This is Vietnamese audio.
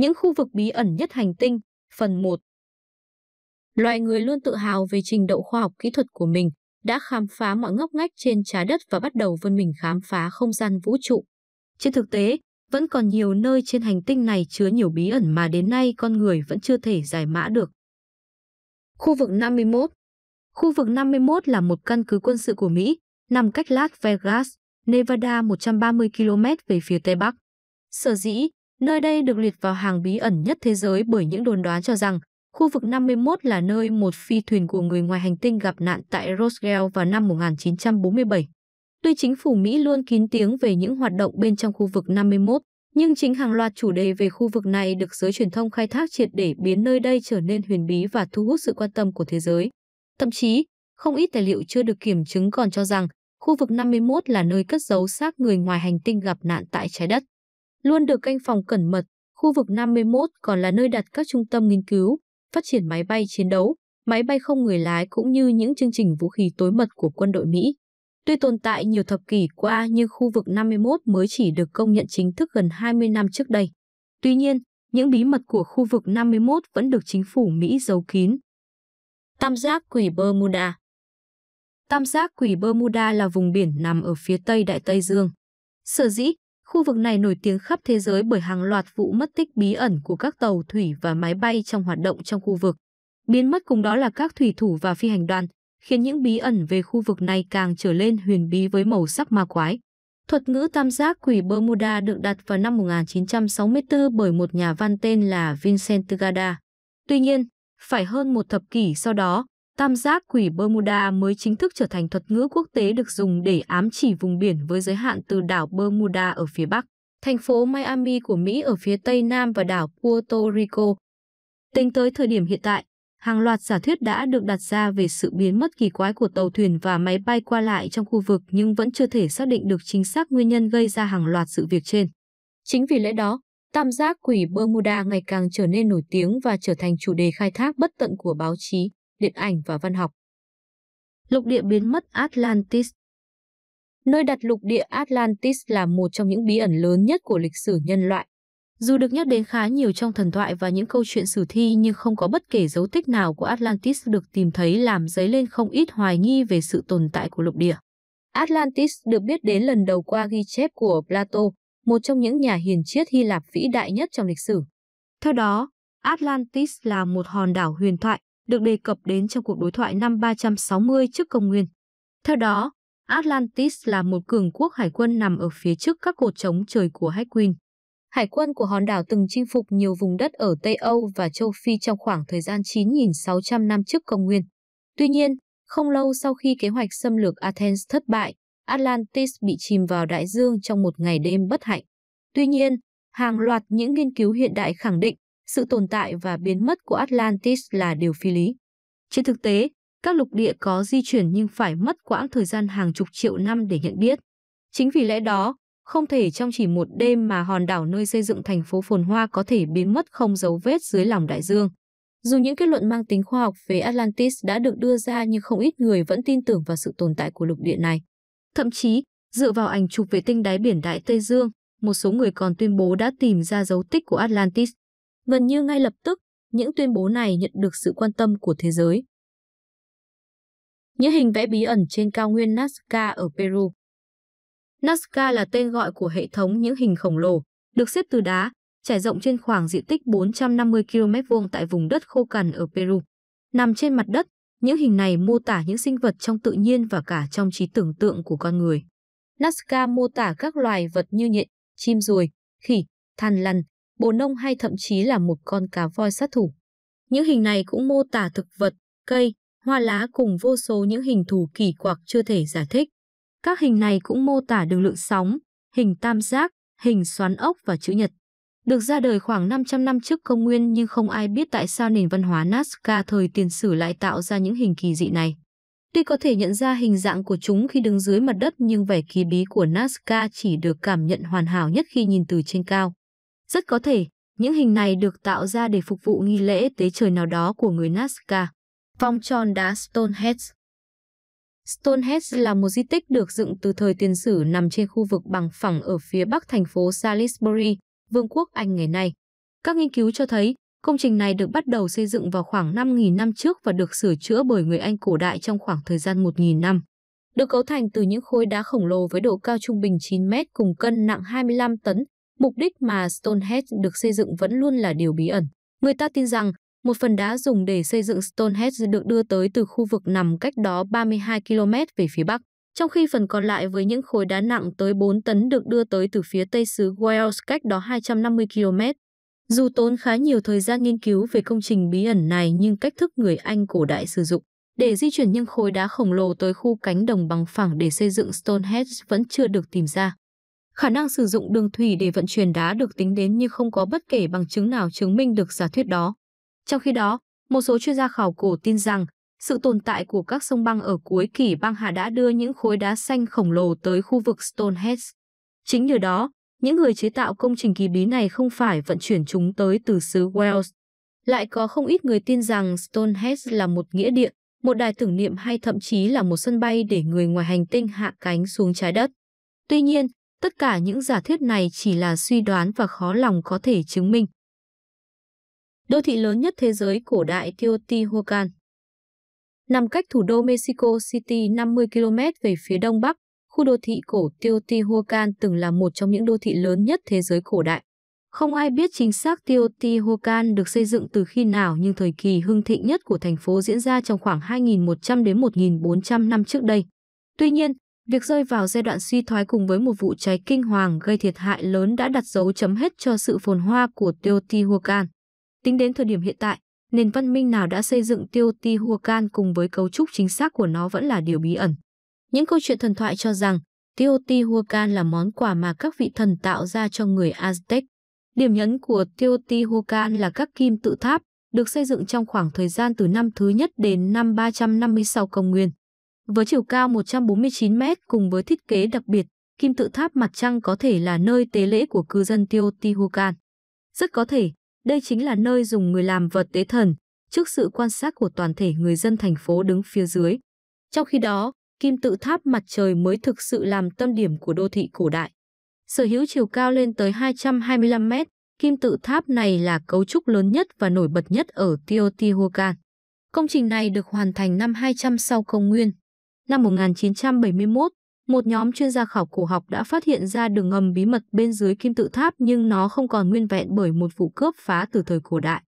Những khu vực bí ẩn nhất hành tinh, phần 1 Loài người luôn tự hào về trình độ khoa học kỹ thuật của mình, đã khám phá mọi ngóc ngách trên trái đất và bắt đầu vươn mình khám phá không gian vũ trụ. Trên thực tế, vẫn còn nhiều nơi trên hành tinh này chứa nhiều bí ẩn mà đến nay con người vẫn chưa thể giải mã được. Khu vực 51 Khu vực 51 là một căn cứ quân sự của Mỹ, nằm cách Las Vegas, Nevada 130 km về phía Tây Bắc. Sở dĩ, Nơi đây được liệt vào hàng bí ẩn nhất thế giới bởi những đồn đoán cho rằng khu vực 51 là nơi một phi thuyền của người ngoài hành tinh gặp nạn tại Roswell vào năm 1947. Tuy chính phủ Mỹ luôn kín tiếng về những hoạt động bên trong khu vực 51, nhưng chính hàng loạt chủ đề về khu vực này được giới truyền thông khai thác triệt để biến nơi đây trở nên huyền bí và thu hút sự quan tâm của thế giới. Thậm chí, không ít tài liệu chưa được kiểm chứng còn cho rằng khu vực 51 là nơi cất giấu xác người ngoài hành tinh gặp nạn tại trái đất luôn được canh phòng cẩn mật, khu vực 51 còn là nơi đặt các trung tâm nghiên cứu, phát triển máy bay chiến đấu, máy bay không người lái cũng như những chương trình vũ khí tối mật của quân đội Mỹ. Tuy tồn tại nhiều thập kỷ qua nhưng khu vực 51 mới chỉ được công nhận chính thức gần 20 năm trước đây. Tuy nhiên, những bí mật của khu vực 51 vẫn được chính phủ Mỹ giấu kín. Tam giác quỷ Bermuda Tam giác quỷ Bermuda là vùng biển nằm ở phía tây Đại Tây Dương. Sở dĩ, Khu vực này nổi tiếng khắp thế giới bởi hàng loạt vụ mất tích bí ẩn của các tàu thủy và máy bay trong hoạt động trong khu vực. Biến mất cùng đó là các thủy thủ và phi hành đoàn, khiến những bí ẩn về khu vực này càng trở lên huyền bí với màu sắc ma quái. Thuật ngữ tam giác quỷ Bermuda được đặt vào năm 1964 bởi một nhà văn tên là Vincent Gada. Tuy nhiên, phải hơn một thập kỷ sau đó, tam giác quỷ Bermuda mới chính thức trở thành thuật ngữ quốc tế được dùng để ám chỉ vùng biển với giới hạn từ đảo Bermuda ở phía Bắc, thành phố Miami của Mỹ ở phía Tây Nam và đảo Puerto Rico. Tính tới thời điểm hiện tại, hàng loạt giả thuyết đã được đặt ra về sự biến mất kỳ quái của tàu thuyền và máy bay qua lại trong khu vực nhưng vẫn chưa thể xác định được chính xác nguyên nhân gây ra hàng loạt sự việc trên. Chính vì lẽ đó, tam giác quỷ Bermuda ngày càng trở nên nổi tiếng và trở thành chủ đề khai thác bất tận của báo chí điện ảnh và văn học. Lục địa biến mất Atlantis Nơi đặt lục địa Atlantis là một trong những bí ẩn lớn nhất của lịch sử nhân loại. Dù được nhắc đến khá nhiều trong thần thoại và những câu chuyện sử thi nhưng không có bất kể dấu tích nào của Atlantis được tìm thấy làm dấy lên không ít hoài nghi về sự tồn tại của lục địa. Atlantis được biết đến lần đầu qua ghi chép của Plato, một trong những nhà hiền triết Hy Lạp vĩ đại nhất trong lịch sử. Theo đó, Atlantis là một hòn đảo huyền thoại, được đề cập đến trong cuộc đối thoại năm 360 trước công nguyên. Theo đó, Atlantis là một cường quốc hải quân nằm ở phía trước các cột chống trời của Haquin. Hải quân của hòn đảo từng chinh phục nhiều vùng đất ở Tây Âu và châu Phi trong khoảng thời gian 9.600 năm trước công nguyên. Tuy nhiên, không lâu sau khi kế hoạch xâm lược Athens thất bại, Atlantis bị chìm vào đại dương trong một ngày đêm bất hạnh. Tuy nhiên, hàng loạt những nghiên cứu hiện đại khẳng định sự tồn tại và biến mất của Atlantis là điều phi lý. Trên thực tế, các lục địa có di chuyển nhưng phải mất quãng thời gian hàng chục triệu năm để nhận biết. Chính vì lẽ đó, không thể trong chỉ một đêm mà hòn đảo nơi xây dựng thành phố phồn hoa có thể biến mất không dấu vết dưới lòng đại dương. Dù những kết luận mang tính khoa học về Atlantis đã được đưa ra nhưng không ít người vẫn tin tưởng vào sự tồn tại của lục địa này. Thậm chí, dựa vào ảnh chụp vệ tinh đáy biển Đại Tây Dương, một số người còn tuyên bố đã tìm ra dấu tích của Atlantis. Gần như ngay lập tức, những tuyên bố này nhận được sự quan tâm của thế giới. Những hình vẽ bí ẩn trên cao nguyên Nazca ở Peru Nazca là tên gọi của hệ thống những hình khổng lồ, được xếp từ đá, trải rộng trên khoảng diện tích 450 km vuông tại vùng đất khô cằn ở Peru. Nằm trên mặt đất, những hình này mô tả những sinh vật trong tự nhiên và cả trong trí tưởng tượng của con người. Nazca mô tả các loài vật như nhện, chim ruồi, khỉ, thằn lằn, bồ nông hay thậm chí là một con cá voi sát thủ. Những hình này cũng mô tả thực vật, cây, hoa lá cùng vô số những hình thù kỳ quặc chưa thể giải thích. Các hình này cũng mô tả đường lượng sóng, hình tam giác, hình xoắn ốc và chữ nhật. Được ra đời khoảng 500 năm trước công nguyên nhưng không ai biết tại sao nền văn hóa Nazca thời tiền sử lại tạo ra những hình kỳ dị này. Tuy có thể nhận ra hình dạng của chúng khi đứng dưới mặt đất nhưng vẻ kỳ bí của Nazca chỉ được cảm nhận hoàn hảo nhất khi nhìn từ trên cao. Rất có thể, những hình này được tạo ra để phục vụ nghi lễ tế trời nào đó của người Nazca. Vòng tròn đá Stonehenge Stonehenge là một di tích được dựng từ thời tiền sử nằm trên khu vực bằng phẳng ở phía bắc thành phố Salisbury, Vương quốc Anh ngày nay. Các nghiên cứu cho thấy, công trình này được bắt đầu xây dựng vào khoảng 5.000 năm trước và được sửa chữa bởi người Anh cổ đại trong khoảng thời gian 1.000 năm. Được cấu thành từ những khối đá khổng lồ với độ cao trung bình 9 mét cùng cân nặng 25 tấn, Mục đích mà Stonehenge được xây dựng vẫn luôn là điều bí ẩn. Người ta tin rằng một phần đá dùng để xây dựng Stonehenge được đưa tới từ khu vực nằm cách đó 32 km về phía bắc, trong khi phần còn lại với những khối đá nặng tới 4 tấn được đưa tới từ phía tây xứ Wales cách đó 250 km. Dù tốn khá nhiều thời gian nghiên cứu về công trình bí ẩn này nhưng cách thức người Anh cổ đại sử dụng để di chuyển những khối đá khổng lồ tới khu cánh đồng bằng phẳng để xây dựng Stonehenge vẫn chưa được tìm ra. Khả năng sử dụng đường thủy để vận chuyển đá được tính đến nhưng không có bất kể bằng chứng nào chứng minh được giả thuyết đó. Trong khi đó, một số chuyên gia khảo cổ tin rằng sự tồn tại của các sông băng ở cuối kỷ băng hà đã đưa những khối đá xanh khổng lồ tới khu vực Stonehenge. Chính nhờ đó, những người chế tạo công trình kỳ bí này không phải vận chuyển chúng tới từ xứ Wales. Lại có không ít người tin rằng Stonehenge là một nghĩa địa, một đài tưởng niệm hay thậm chí là một sân bay để người ngoài hành tinh hạ cánh xuống trái đất. Tuy nhiên, Tất cả những giả thuyết này chỉ là suy đoán và khó lòng có thể chứng minh. Đô thị lớn nhất thế giới cổ đại Teotihuacan Nằm cách thủ đô Mexico City 50 km về phía đông bắc, khu đô thị cổ Teotihuacan từng là một trong những đô thị lớn nhất thế giới cổ đại. Không ai biết chính xác Teotihuacan được xây dựng từ khi nào nhưng thời kỳ hưng thịnh nhất của thành phố diễn ra trong khoảng 2.100 đến 1.400 năm trước đây. Tuy nhiên, Việc rơi vào giai đoạn suy thoái cùng với một vụ cháy kinh hoàng gây thiệt hại lớn đã đặt dấu chấm hết cho sự phồn hoa của Teotihuacan. Tính đến thời điểm hiện tại, nền văn minh nào đã xây dựng Teotihuacan cùng với cấu trúc chính xác của nó vẫn là điều bí ẩn. Những câu chuyện thần thoại cho rằng Teotihuacan là món quà mà các vị thần tạo ra cho người Aztec. Điểm nhấn của Teotihuacan là các kim tự tháp, được xây dựng trong khoảng thời gian từ năm thứ nhất đến năm 356 công nguyên. Với chiều cao 149 m cùng với thiết kế đặc biệt, kim tự tháp mặt trăng có thể là nơi tế lễ của cư dân Teotihuacan. Rất có thể, đây chính là nơi dùng người làm vật tế thần, trước sự quan sát của toàn thể người dân thành phố đứng phía dưới. Trong khi đó, kim tự tháp mặt trời mới thực sự làm tâm điểm của đô thị cổ đại. Sở hữu chiều cao lên tới 225 mét, kim tự tháp này là cấu trúc lớn nhất và nổi bật nhất ở Teotihuacan. Công trình này được hoàn thành năm 200 sau công nguyên. Năm 1971, một nhóm chuyên gia khảo cổ học đã phát hiện ra đường ngầm bí mật bên dưới kim tự tháp nhưng nó không còn nguyên vẹn bởi một vụ cướp phá từ thời cổ đại.